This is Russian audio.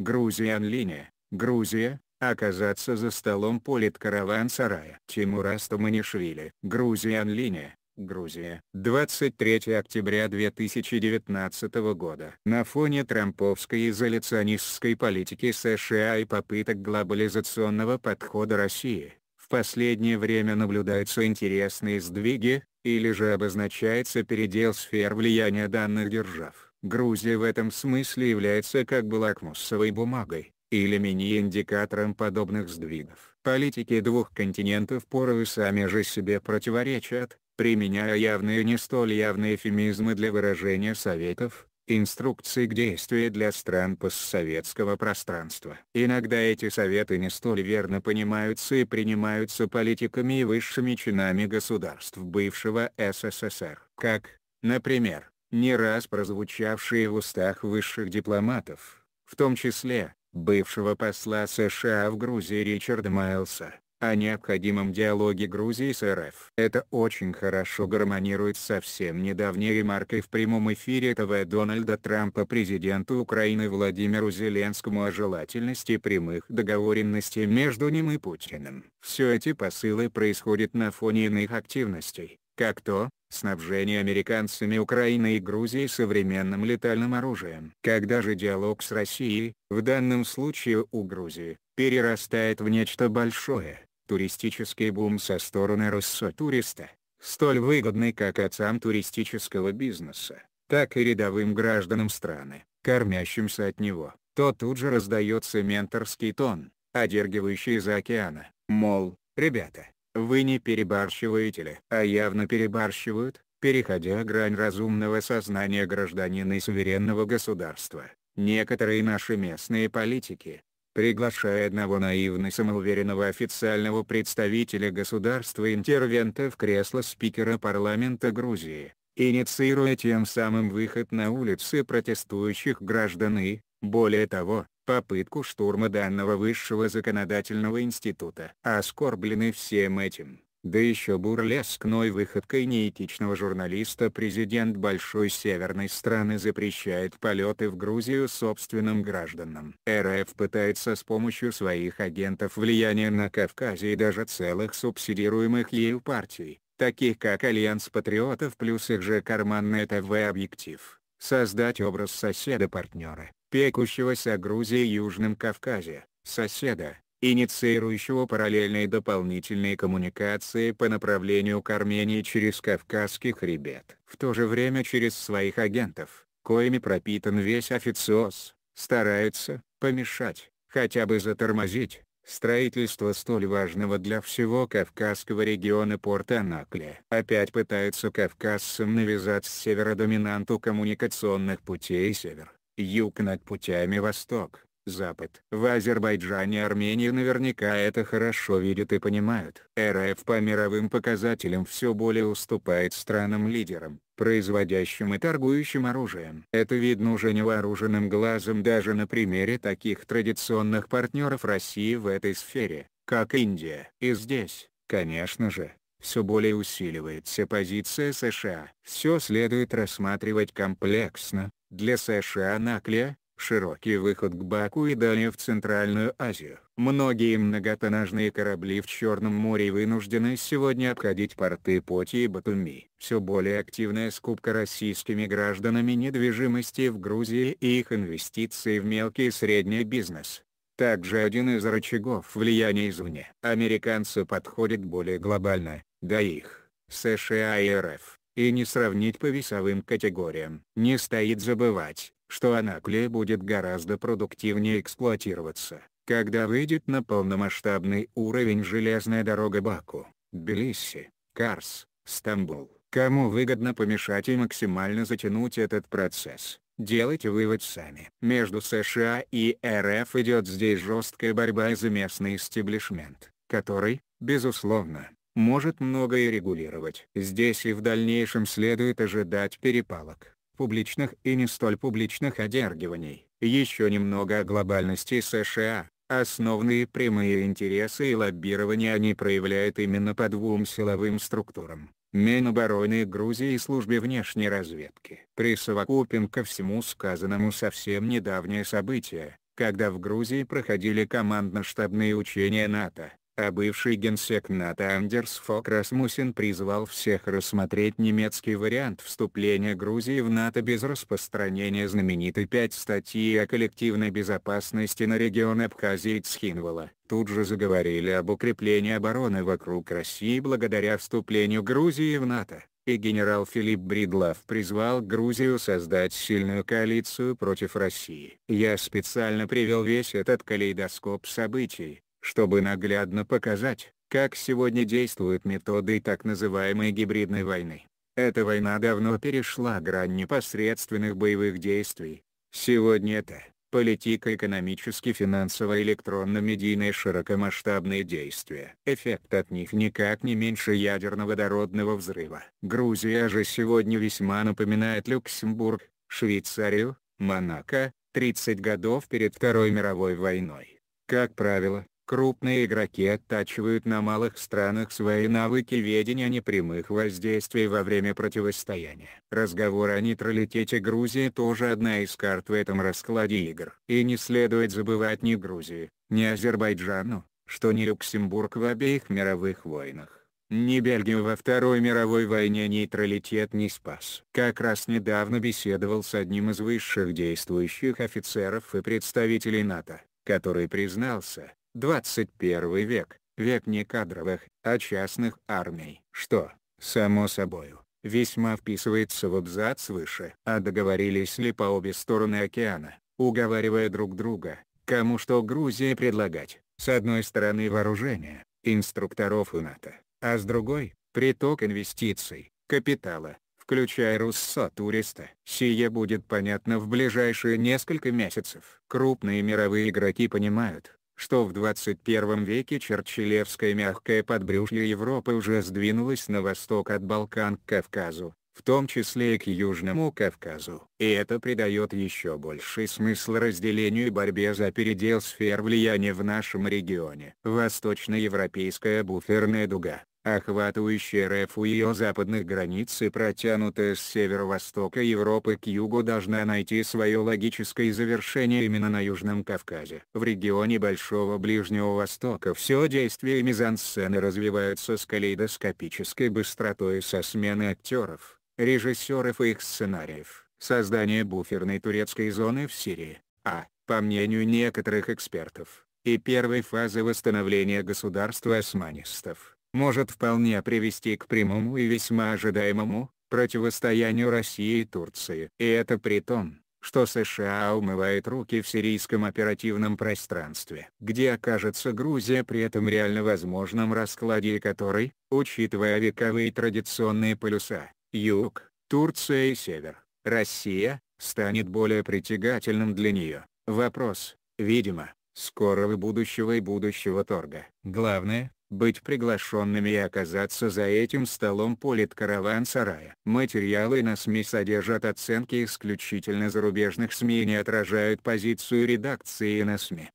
Грузия Линия, Грузия, оказаться за столом политкараван-сарая. Тимура Стаманишвили, Грузия Линия, Грузия. 23 октября 2019 года. На фоне трамповской изоляционистской политики США и попыток глобализационного подхода России, в последнее время наблюдаются интересные сдвиги, или же обозначается передел сфер влияния данных держав. Грузия в этом смысле является как бы лакмусовой бумагой, или мини-индикатором подобных сдвигов. Политики двух континентов порой сами же себе противоречат, применяя явные не столь явные эфемизмы для выражения советов, инструкций к действию для стран постсоветского пространства. Иногда эти советы не столь верно понимаются и принимаются политиками и высшими чинами государств бывшего СССР. Как, например, не раз прозвучавшие в устах высших дипломатов, в том числе, бывшего посла США в Грузии Ричарда Майлса, о необходимом диалоге Грузии с РФ. Это очень хорошо гармонирует со совсем недавней ремаркой в прямом эфире ТВ Дональда Трампа президенту Украины Владимиру Зеленскому о желательности прямых договоренностей между ним и Путиным. Все эти посылы происходят на фоне иных активностей, как то, снабжение американцами Украины и Грузии современным летальным оружием. Когда же диалог с Россией, в данном случае у Грузии, перерастает в нечто большое, туристический бум со стороны Россо-туриста, столь выгодный как отцам туристического бизнеса, так и рядовым гражданам страны, кормящимся от него, то тут же раздается менторский тон, одергивающий из океана, мол, ребята, вы не перебарщиваете ли? А явно перебарщивают, переходя грань разумного сознания гражданина и суверенного государства. Некоторые наши местные политики, приглашая одного наивно самоуверенного официального представителя государства-интервента в кресло спикера парламента Грузии, инициируя тем самым выход на улицы протестующих граждан и, более того, попытку штурма данного высшего законодательного института. Оскорблены всем этим, да еще бурлескной выходкой неэтичного журналиста президент большой северной страны запрещает полеты в Грузию собственным гражданам. РФ пытается с помощью своих агентов влияние на Кавказе и даже целых субсидируемых ею партий, таких как Альянс Патриотов плюс их же карманный ТВ-объектив, создать образ соседа-партнера, пекущегося о Грузии и Южном Кавказе, соседа, инициирующего параллельные дополнительные коммуникации по направлению к Армении через Кавказский хребет. В то же время через своих агентов, коими пропитан весь официоз, стараются, помешать, хотя бы затормозить, строительство столь важного для всего Кавказского региона порта Анакле. Опять пытаются кавказцам навязать с севера доминанту коммуникационных путей север юг над путями восток, запад. В Азербайджане и Армении наверняка это хорошо видят и понимают. РФ по мировым показателям все более уступает странам-лидерам, производящим и торгующим оружием. Это видно уже невооруженным глазом даже на примере таких традиционных партнеров России в этой сфере, как Индия. И здесь, конечно же, все более усиливается позиция США. Все следует рассматривать комплексно, для США Наклея, широкий выход к Баку и далее в Центральную Азию. Многие многотонажные корабли в Черном море вынуждены сегодня обходить порты Поти и Батуми. Все более активная скупка российскими гражданами недвижимости в Грузии и их инвестиции в мелкий и средний бизнес. Также один из рычагов влияния извне. Американцы подходят более глобально, Да их, США и РФ и не сравнить по весовым категориям. Не стоит забывать, что Анаклия будет гораздо продуктивнее эксплуатироваться, когда выйдет на полномасштабный уровень железная дорога Баку, Тбилиси, Карс, Стамбул. Кому выгодно помешать и максимально затянуть этот процесс, делайте вывод сами. Между США и РФ идет здесь жесткая борьба за местный истеблишмент, который, безусловно, может многое регулировать. Здесь и в дальнейшем следует ожидать перепалок, публичных и не столь публичных одергиваний. Еще немного о глобальности США. Основные прямые интересы и лоббирование они проявляют именно по двум силовым структурам. Минобороны Грузии и службе внешней разведки. Присовокупим ко всему сказанному совсем недавнее событие, когда в Грузии проходили командно-штабные учения НАТО, а бывший генсек НАТО Андерс Фок Расмусин призвал всех рассмотреть немецкий вариант вступления Грузии в НАТО без распространения знаменитой 5 статьи о коллективной безопасности на регион Абхазии и Цхинвала. Тут же заговорили об укреплении обороны вокруг России благодаря вступлению Грузии в НАТО и генерал Филипп Бридлов призвал Грузию создать сильную коалицию против России. Я специально привел весь этот калейдоскоп событий, чтобы наглядно показать, как сегодня действуют методы так называемой гибридной войны. Эта война давно перешла грань непосредственных боевых действий. Сегодня это политика, экономически финансово электронно медийные широкомасштабные действия. Эффект от них никак не меньше ядерного водородного взрыва. Грузия же сегодня весьма напоминает Люксембург, Швейцарию, Монако, 30 годов перед Второй мировой войной. Как правило, Крупные игроки оттачивают на малых странах свои навыки ведения непрямых воздействий во время противостояния. Разговор о нейтралитете Грузии тоже одна из карт в этом раскладе игр. И не следует забывать ни Грузии, ни Азербайджану, что ни Люксембург в обеих мировых войнах. Ни Бельгию во Второй мировой войне нейтралитет не спас. Как раз недавно беседовал с одним из высших действующих офицеров и представителей НАТО, который признался, 21 век, век не кадровых, а частных армий, что, само собою, весьма вписывается в абзац выше. А договорились ли по обе стороны океана, уговаривая друг друга, кому что Грузии предлагать, с одной стороны вооружение, инструкторов у НАТО, а с другой – приток инвестиций, капитала, включая Руссо-туриста. Сие будет понятно в ближайшие несколько месяцев. Крупные мировые игроки понимают, что в 21 веке черчилевское мягкое подбрюшье Европы уже сдвинулось на восток от Балкан к Кавказу, в том числе и к Южному Кавказу. И это придает еще больший смысл разделению и борьбе за передел сфер влияния в нашем регионе. Восточноевропейская буферная дуга, охватывающая РФ у ее западных границ и протянутая с северо-востока Европы к югу должна найти свое логическое завершение именно на Южном Кавказе. В регионе Большого Ближнего Востока все действие мизансцены развиваются с калейдоскопической быстротой со смены актеров, режиссеров и их сценариев. Создание буферной турецкой зоны в Сирии, а, по мнению некоторых экспертов, и первой фазы восстановления государства османистов может вполне привести к прямому и весьма ожидаемому противостоянию России и Турции. И это при том, что США умывает руки в сирийском оперативном пространстве. Где окажется Грузия при этом реально возможном раскладе который, учитывая вековые традиционные полюса, юг, Турция и север, Россия, станет более притягательным для нее. Вопрос, видимо, скорого будущего и будущего торга. Главное, быть приглашенными и оказаться за этим столом караван сарая Материалы на СМИ содержат оценки исключительно зарубежных СМИ и не отражают позицию редакции на СМИ.